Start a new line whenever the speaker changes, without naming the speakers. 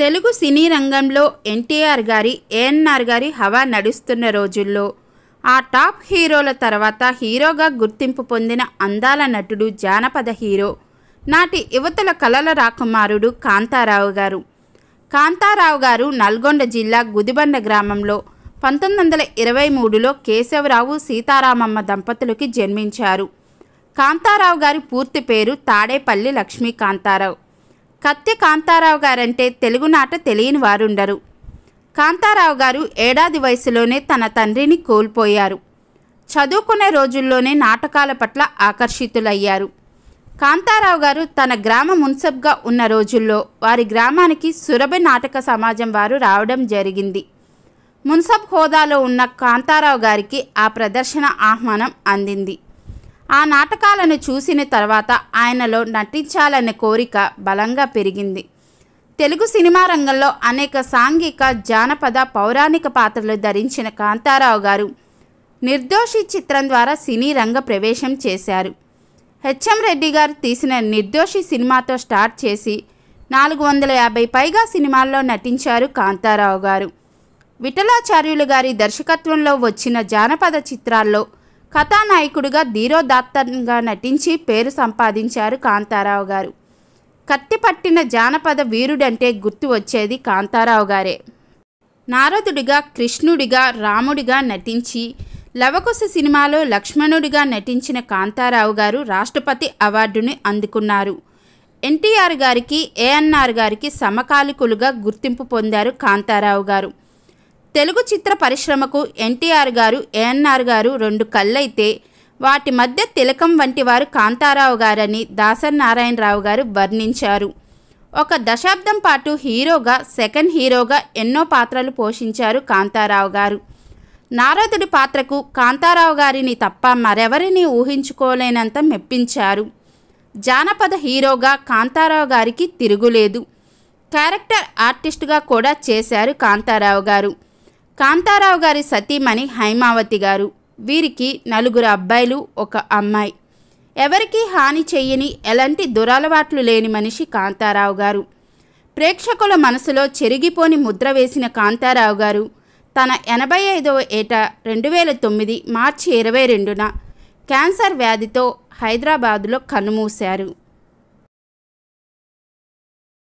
తెలుగు సినీ రంగంలో ఎన్టీఆర్ గారి ఏఎన్ఆర్ గారి హవా నడుస్తున్న రోజుల్లో ఆ టాప్ హీరోల తర్వాత హీరోగా గుర్తింపు పొందిన అందాల నటుడు జానపద హీరో నాటి యువతల కలల రాకుమారుడు కాంతారావు గారు కాంతారావు గారు నల్గొండ జిల్లా గుదిబండ గ్రామంలో పంతొమ్మిది వందల ఇరవై మూడులో కేశవరావు సీతారామమ్మ దంపతులకి జన్మించారు కాంతారావు గారి పూర్తి పేరు తాడేపల్లి లక్ష్మీ కాంతారావు కత్తి కాంతారావు గారంటే తెలుగునాట తెలియని వారుండరు కాంతారావు గారు ఏడాది వయసులోనే తన తండ్రిని కోల్పోయారు చదువుకునే రోజుల్లోనే నాటకాల పట్ల ఆకర్షితులయ్యారు కాంతారావు గారు తన గ్రామ మున్సబ్గా ఉన్న రోజుల్లో వారి గ్రామానికి సురభ నాటక సమాజం వారు రావడం జరిగింది మున్సబ్ హోదాలో ఉన్న కాంతారావు గారికి ఆ ప్రదర్శన ఆహ్వానం అందింది ఆ నాటకాలను చూసిన తర్వాత ఆయనలో నటించాలనే కోరిక బలంగా పెరిగింది తెలుగు సినిమా రంగంలో అనేక సాంఘిక జానపద పౌరాణిక పాత్రలు ధరించిన కాంతారావు గారు నిర్దోషి చిత్రం ద్వారా సినీ రంగ ప్రవేశం చేశారు హెచ్ఎం రెడ్డి గారు తీసిన నిర్దోషి సినిమాతో స్టార్ట్ చేసి నాలుగు వందల యాభై పైగా సినిమాల్లో నటించారు కాంతారావు గారు విఠలాచార్యులు గారి దర్శకత్వంలో వచ్చిన జానపద చిత్రాల్లో కథానాయకుడిగా ధీరోదాత్తంగా నటించి పేరు సంపాదించారు కాంతారావు గారు కత్తిపట్టిన జానపద వీరుడంటే గుర్తు వచ్చేది కాంతారావు గారే నారదుడిగా కృష్ణుడిగా రాముడిగా నటించి లవకుశ సినిమాలో లక్ష్మణుడిగా నటించిన కాంతారావు గారు రాష్ట్రపతి అవార్డుని అందుకున్నారు ఎన్టీఆర్ గారికి ఏఎన్ఆర్ గారికి సమకాలికులుగా గుర్తింపు పొందారు కాంతారావు గారు తెలుగు చిత్ర పరిశ్రమకు ఎన్టీఆర్ గారు ఏఎన్ఆర్ గారు రెండు కళ్ళైతే వాటి మధ్య తిలకం వంటి వారు కాంతారావు గారని దాసర్ నారాయణరావు గారు వర్ణించారు ఒక దశాబ్దం పాటు హీరోగా సెకండ్ హీరోగా ఎన్నో పాత్రలు పోషించారు కాంతారావు గారు నారదుడి పాత్రకు కాంతారావు గారిని తప్ప మరెవరిని ఊహించుకోలేనంత మెప్పించారు జానపద హీరోగా కాంతారావు గారికి తిరుగులేదు క్యారెక్టర్ ఆర్టిస్ట్గా కూడా చేశారు కాంతారావు గారు కాంతారావు గారి సతీమణి హైమావతి గారు వీరికి నలుగురు అబ్బాయిలు ఒక అమ్మాయి ఎవరికీ హాని చెయ్యని ఎలాంటి దురలవాట్లు లేని మనిషి కాంతారావు గారు ప్రేక్షకుల మనసులో చెరిగిపోని ముద్ర వేసిన కాంతారావు గారు తన ఎనభై ఐదవ ఏట రెండు వేల తొమ్మిది మార్చి ఇరవై రెండున క్యాన్సర్ వ్యాధితో హైదరాబాదులో కన్నుమూశారు